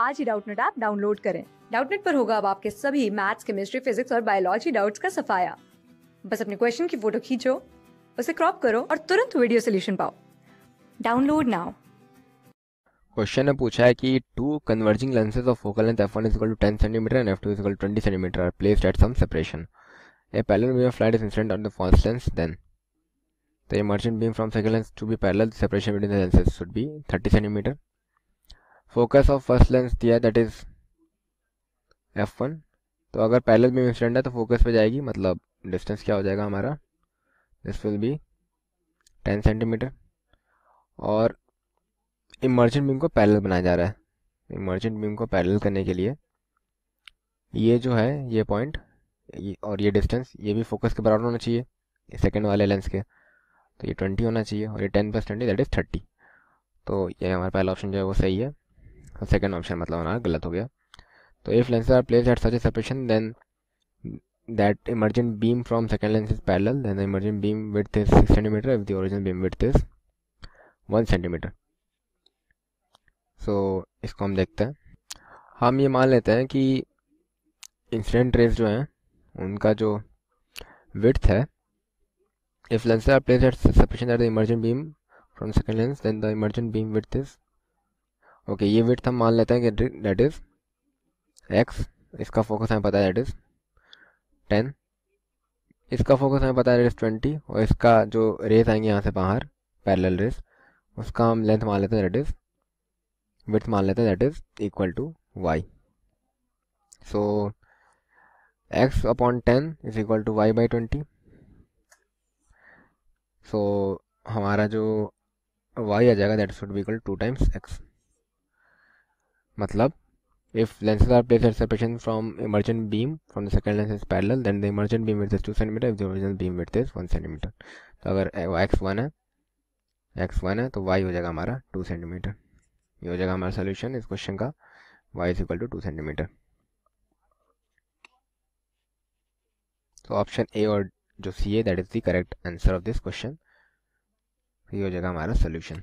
आज ही Doubtnut app download करें डाउटनेट पर होगा अब आपके सभी मैथ्स केमिस्ट्री फिजिक्स और बायोलॉजी डाउट्स का सफाया बस अपने क्वेश्चन की फोटो खींचो उसे क्रॉप करो और तुरंत वीडियो सोल्यूशन पाओ डाउनलोड नाउ क्वेश्चन ने पूछा है कि two converging lenses of focal length F one is to ten centimetre and F two equal twenty centimetre are place at some separation a parallel beam of light is incident on the first lens then the emergent beam from second lens to be parallel separation between the lenses should be thirty centimetre focus of first lens दिया है that is F one तो अगर parallel beam incident है तो focus पे जाएगी मतलब distance क्या हो जाएगा हमारा this will be ten centimetre और इमर्जेंट बीम को पैरेलल बनाया जा रहा है इमर्जेंट बीम को पैरेलल करने के लिए ये जो है ये पॉइंट और ये डिस्टेंस ये भी फोकस के बराबर होना चाहिए सेकेंड वाले लेंस के तो ये ट्वेंटी होना चाहिए और ये ten plus twenty that is thirty तो ये हमारा पहला ऑप्शन जो है वो सही है सेकेंड ऑप्शन मतलब हमारा गलत हो गया तो if lenses are place at such a separation then that emergent beam from second lens is parallel then the emergent beam width is six centimetre if the original beam width is one centimetre so इसको हम देखते हैं हम ये मान लेते हैं कि इंसिडेंट रेज जो हैं उनका जो विथ है if lenses are place at sufficient at the emergent beam from second lens then the emergent beam width is okay ये विथ हम मान लेते हैं कि डेट इज़ एक्स इसका फोकस हमें पता है डेट इज़ टेन इसका फोकस हमें पता है डेट इज़ ट्वेंटी और इसका जो रेस आएंगे यहाँ से बाहर पैरेलल रेस उसका हम लेंथ मान लेते हैं डेट इज़ विथ मान लेते हैं that is equal to Y so X upon ten is equal to Y by twenty so हमारा जो वाई आ जाएगा that should be equal to times X मतलब if lenses are place separation from emergent beam from the second lens is parallel then the emergent beam width two centimetre if the original beam width is one centimetre तो अगर x है x है तो Y हो जाएगा हमारा two centimetre ये हो जाएगा हमारा सोल्यूशन इस क्वेश्चन का Y is equal to two centimetre तो ऑप्शन ए और जो सी है that is the correct answer of this question ये हो जाएगा हमारा सोल्यूशन